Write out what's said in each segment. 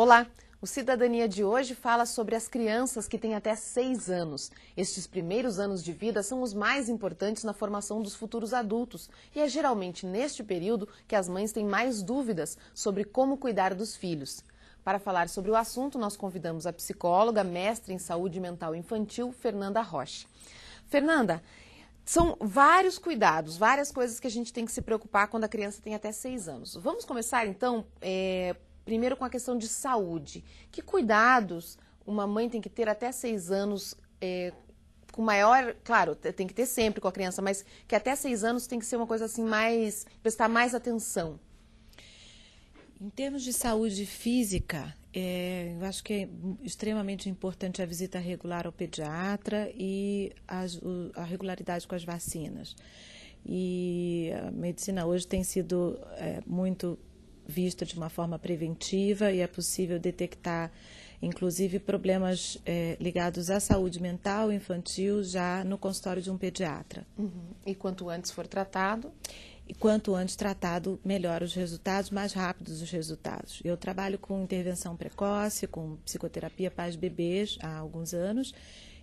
Olá! O Cidadania de hoje fala sobre as crianças que têm até 6 anos. Estes primeiros anos de vida são os mais importantes na formação dos futuros adultos e é geralmente neste período que as mães têm mais dúvidas sobre como cuidar dos filhos. Para falar sobre o assunto, nós convidamos a psicóloga, mestre em saúde mental infantil, Fernanda Rocha. Fernanda, são vários cuidados, várias coisas que a gente tem que se preocupar quando a criança tem até seis anos. Vamos começar então. É Primeiro, com a questão de saúde. Que cuidados uma mãe tem que ter até seis anos é, com maior, claro, tem que ter sempre com a criança, mas que até seis anos tem que ser uma coisa assim mais, prestar mais atenção. Em termos de saúde física, é, eu acho que é extremamente importante a visita regular ao pediatra e as, o, a regularidade com as vacinas. E a medicina hoje tem sido é, muito Vista de uma forma preventiva e é possível detectar, inclusive, problemas é, ligados à saúde mental infantil já no consultório de um pediatra. Uhum. E quanto antes for tratado? E quanto antes tratado, melhor os resultados, mais rápidos os resultados. Eu trabalho com intervenção precoce, com psicoterapia pais-bebês há alguns anos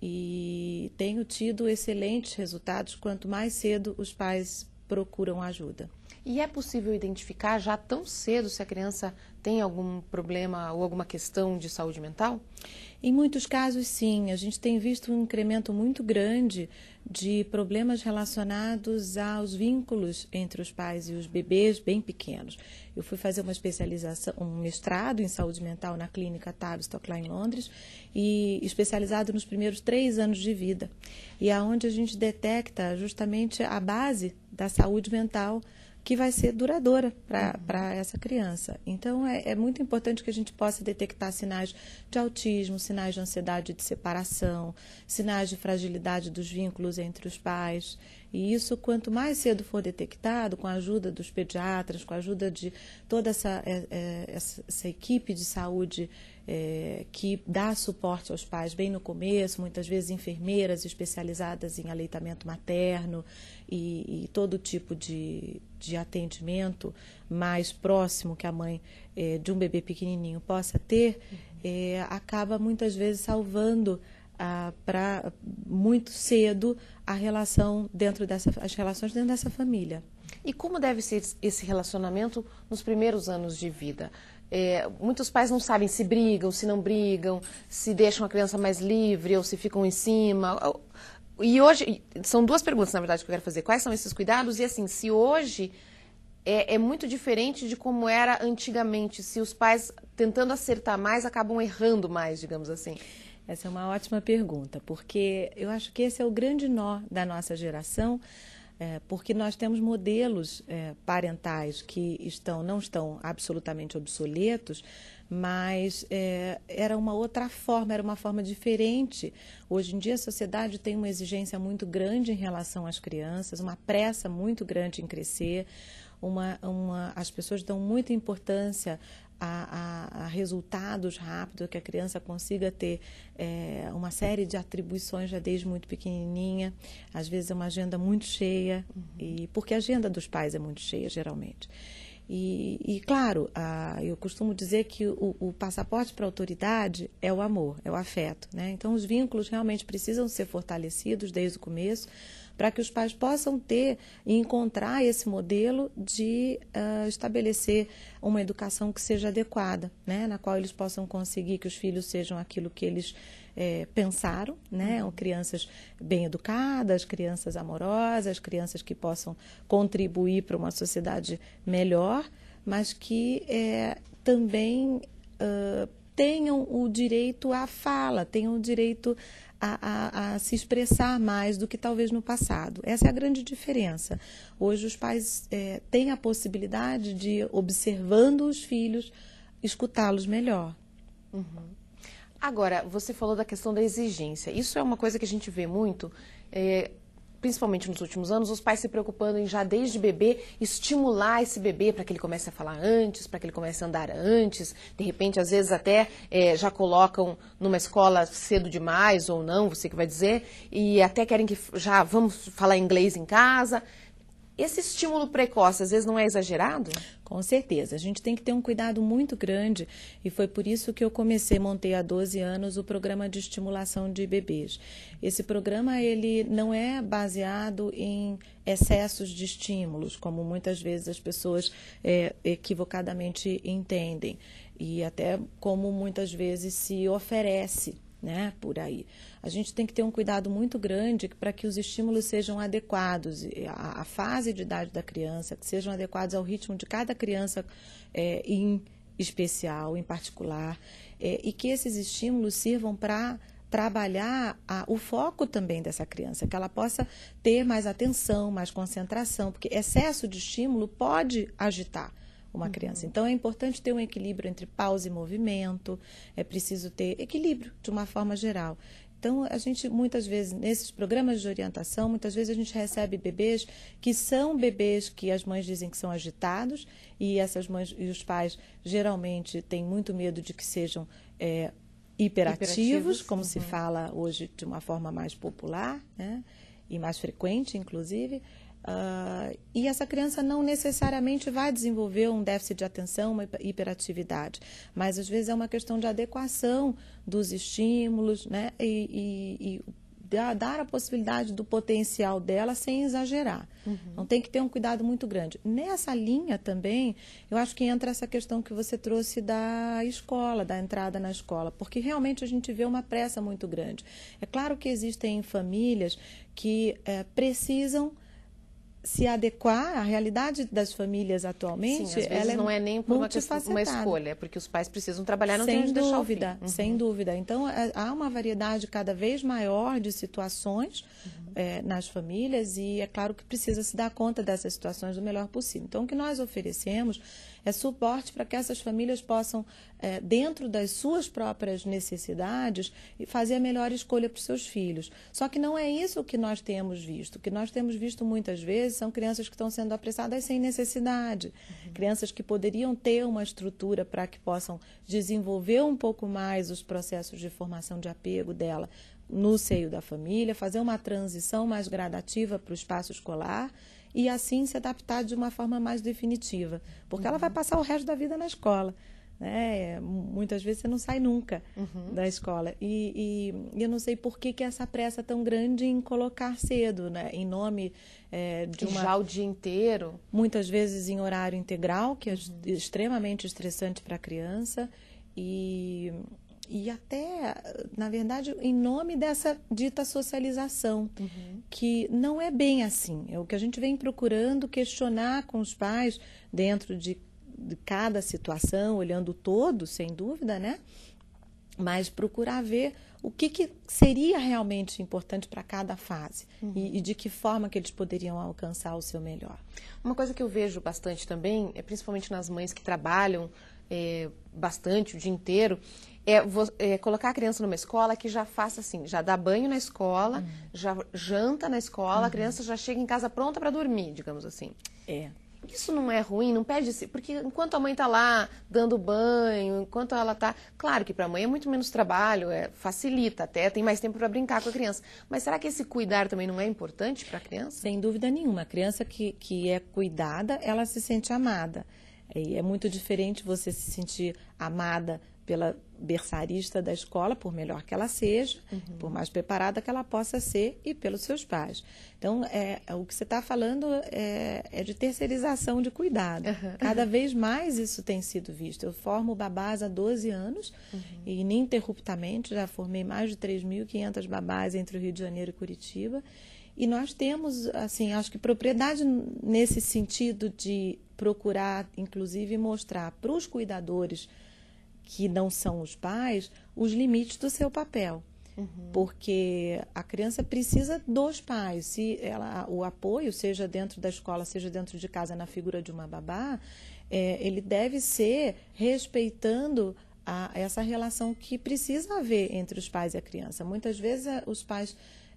e tenho tido excelentes resultados quanto mais cedo os pais procuram ajuda. E é possível identificar já tão cedo se a criança tem algum problema ou alguma questão de saúde mental? Em muitos casos, sim. A gente tem visto um incremento muito grande de problemas relacionados aos vínculos entre os pais e os bebês bem pequenos. Eu fui fazer uma especialização, um mestrado em saúde mental na clínica Tavistock lá em Londres e especializado nos primeiros três anos de vida e aonde é a gente detecta justamente a base da saúde mental que vai ser duradoura para essa criança. Então, é, é, muito importante que a gente possa detectar sinais de autismo, sinais de ansiedade de separação, sinais de fragilidade dos vínculos entre os pais. E isso, quanto mais cedo for detectado, com a ajuda dos pediatras, com a ajuda de toda essa, é, é, essa, essa equipe de saúde é, que dá suporte aos pais bem no começo, muitas vezes enfermeiras especializadas em aleitamento materno e, e todo tipo de, de atendimento mais próximo que a mãe é, de um bebê pequenininho possa ter, é, acaba muitas vezes salvando ah, para muito cedo a relação dentro dessa as relações dentro dessa família. E como deve ser esse relacionamento nos primeiros anos de vida? É, muitos pais não sabem se brigam, se não brigam, se deixam a criança mais livre ou se ficam em cima. E hoje, são duas perguntas, na verdade, que eu quero fazer. Quais são esses cuidados? E assim, se hoje é, é muito diferente de como era antigamente, se os pais, tentando acertar mais, acabam errando mais, digamos assim. Essa é uma ótima pergunta, porque eu acho que esse é o grande nó da nossa geração é, porque nós temos modelos é, parentais que estão não estão absolutamente obsoletos, mas é, era uma outra forma, era uma forma diferente. Hoje em dia a sociedade tem uma exigência muito grande em relação às crianças, uma pressa muito grande em crescer. Uma, uma, as pessoas dão muita importância a, a, a resultados rápidos, que a criança consiga ter é, uma série de atribuições já desde muito pequenininha, às vezes é uma agenda muito cheia, uhum. e porque a agenda dos pais é muito cheia, geralmente. E, e claro, a, eu costumo dizer que o, o passaporte para a autoridade é o amor, é o afeto. Né? Então, os vínculos realmente precisam ser fortalecidos desde o começo para que os pais possam ter e encontrar esse modelo de uh, estabelecer uma educação que seja adequada, né? na qual eles possam conseguir que os filhos sejam aquilo que eles é, pensaram, né? Ou uhum. crianças bem educadas, crianças amorosas, crianças que possam contribuir para uma sociedade melhor, mas que é, também uh, tenham o direito à fala, tenham o direito a, a, a, se expressar mais do que talvez no passado. Essa é a grande diferença. Hoje os pais é, têm a possibilidade de, observando os filhos, escutá-los melhor. Uhum. Agora, você falou da questão da exigência. Isso é uma coisa que a gente vê muito. É principalmente nos últimos anos, os pais se preocupando em já desde bebê estimular esse bebê para que ele comece a falar antes, para que ele comece a andar antes. De repente, às vezes até é, já colocam numa escola cedo demais ou não, você que vai dizer, e até querem que já vamos falar inglês em casa. Esse estímulo precoce às vezes não é exagerado? Com certeza. A gente tem que ter um cuidado muito grande e foi por isso que eu comecei, montei há 12 anos o programa de estimulação de bebês. Esse programa ele não é baseado em excessos de estímulos, como muitas vezes as pessoas é, equivocadamente entendem e até como muitas vezes se oferece né, por aí. A gente tem que ter um cuidado muito grande para que os estímulos sejam adequados à, fase de idade da criança, que sejam adequados ao ritmo de cada criança é, em especial, em particular, é, e que esses estímulos sirvam para trabalhar a, o foco também dessa criança, que ela possa ter mais atenção, mais concentração, porque excesso de estímulo pode agitar uma uhum. criança. Então é importante ter um equilíbrio entre pausa e movimento, é preciso ter equilíbrio de uma forma geral. Então, a gente muitas vezes, nesses programas de orientação, muitas vezes a gente recebe bebês que são bebês que as mães dizem que são agitados, e essas mães e os pais geralmente têm muito medo de que sejam é, hiperativos, hiperativos, como uhum. se fala hoje de uma forma mais popular né? e mais frequente, inclusive. Uh, e essa criança não necessariamente vai desenvolver um déficit de atenção, uma hiperatividade, mas às vezes é uma questão de adequação dos estímulos, né? E, e, e dar a possibilidade do potencial dela sem exagerar. Uhum. Então tem que ter um cuidado muito grande. Nessa linha também, eu acho que entra essa questão que você trouxe da escola, da entrada na escola, porque realmente a gente vê uma pressa muito grande. É claro que existem famílias que é, precisam se adequar à realidade das famílias atualmente. Sim, às ela é não é nem por uma, questão, uma escolha, é porque os pais precisam trabalhar, não sem tem onde dúvida, deixar o fim. Uhum. Sem dúvida. Então, é, há uma variedade cada vez maior de situações uhum. é, nas famílias e é claro que precisa se dar conta dessas situações do melhor possível. Então, o que nós oferecemos é suporte para que essas famílias possam, é, dentro das suas próprias necessidades, fazer a melhor escolha para os seus filhos. Só que não é isso que nós temos visto. O que nós temos visto muitas vezes são crianças que estão sendo apressadas sem necessidade, uhum. crianças que poderiam ter uma estrutura para que possam desenvolver um pouco mais os processos de formação de apego dela no seio da família, fazer uma transição mais gradativa para o espaço escolar e assim se adaptar de uma forma mais definitiva, porque uhum. ela vai passar o resto da vida na escola. Né? Muitas vezes você não sai nunca uhum. da escola. E, e, eu não sei por que, que essa pressa tão grande em colocar cedo, né? Em nome é, de uma... Já o dia inteiro? Muitas vezes em horário integral, que é uhum. extremamente estressante para a criança. E, e até, na verdade, em nome dessa dita socialização, uhum. que não é bem assim. É o que a gente vem procurando questionar com os pais dentro de de cada situação, olhando todo, sem dúvida, né? Mas procurar ver o que, que seria realmente importante para cada fase uhum. e, e, de que forma que eles poderiam alcançar o seu melhor. Uma coisa que eu vejo bastante também, é principalmente nas mães que trabalham é, bastante o dia inteiro, é, vou, é, colocar a criança numa escola que já faça assim, já dá banho na escola, uhum. já janta na escola, uhum. a criança já chega em casa pronta para dormir, digamos assim. É. Isso não é ruim, não pede porque enquanto a mãe está lá dando banho, enquanto ela está, claro que para a mãe é muito menos trabalho, é, facilita, até tem mais tempo para brincar com a criança. Mas será que esse cuidar também não é importante para a criança? Sem dúvida nenhuma, a criança que, que é cuidada, ela se sente amada. É muito diferente você se sentir amada pela berçarista da escola, por melhor que ela seja, uhum. por mais preparada que ela possa ser, e pelos seus pais. Então, é, é o que você está falando é, é, de terceirização de cuidado. Uhum. Cada vez mais isso tem sido visto. Eu formo babás há 12 anos, uhum. e ininterruptamente, já formei mais de 3.500 babás entre o Rio de Janeiro e Curitiba. E nós temos, assim, acho que propriedade nesse sentido de procurar, inclusive, mostrar para os cuidadores que não são os pais, os limites do seu papel. Uhum. Porque a criança precisa dos pais. Se ela, o apoio, seja dentro da escola, seja dentro de casa, na figura de uma babá, é, ele deve ser respeitando a, essa relação que precisa haver entre os pais e a criança. Muitas vezes é, os pais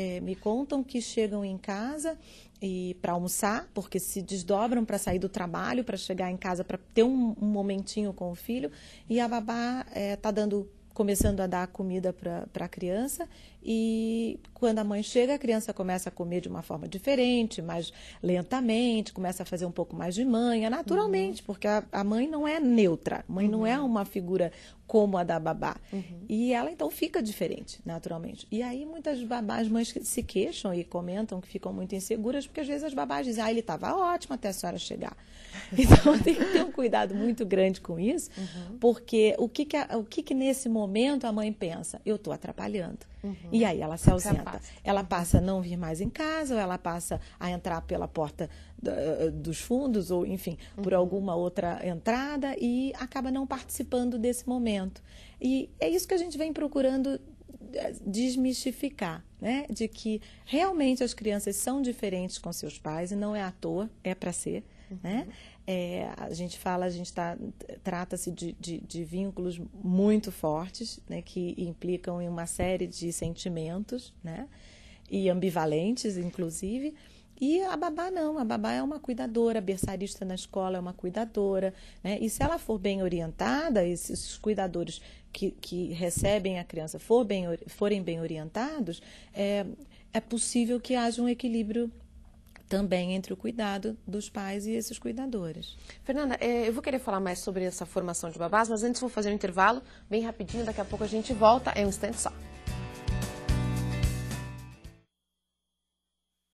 é, me contam que chegam em casa e para almoçar, porque se desdobram para sair do trabalho, para chegar em casa, para ter um, um, momentinho com o filho, e a babá está é, tá dando começando a dar comida para a criança e quando a mãe chega, a criança começa a comer de uma forma diferente, mais lentamente, começa a fazer um pouco mais de manha, naturalmente, uhum. porque a, a, mãe não é neutra, a mãe uhum. não é uhum. uma figura como a da babá. Uhum. E ela então fica diferente, naturalmente. E aí muitas babás, mães se queixam e comentam que ficam muito inseguras, porque às vezes as babás dizem, ah, ele estava ótimo até a senhora chegar. Então tem que ter um cuidado muito grande com isso, uhum. porque o que, que, a, o que, que nesse momento a mãe pensa? Eu estou atrapalhando. Uhum. E aí ela se ausenta. Ela passa a não vir mais em casa, ou ela passa a entrar pela porta eh, dos fundos, ou enfim, uhum. por alguma outra entrada, e acaba não participando desse momento. E é isso que a gente vem procurando eh, desmistificar, né? De que realmente as crianças são diferentes com seus pais e não é à toa, é para ser né? É, a gente fala, a gente tá, trata-se de, de, de, vínculos muito fortes, né? Que implicam em uma série de sentimentos, né? E ambivalentes, inclusive. E a babá não, a babá é uma cuidadora, a berçarista na escola é uma cuidadora, né? E se ela for bem orientada, esses cuidadores que, que recebem a criança for bem, forem bem orientados, é, é possível que haja um equilíbrio também entre o cuidado dos pais e esses cuidadores. Fernanda, é, eu vou querer falar mais sobre essa formação de babás, mas antes vou fazer um intervalo bem rapidinho, daqui a pouco a gente volta, é um instante só.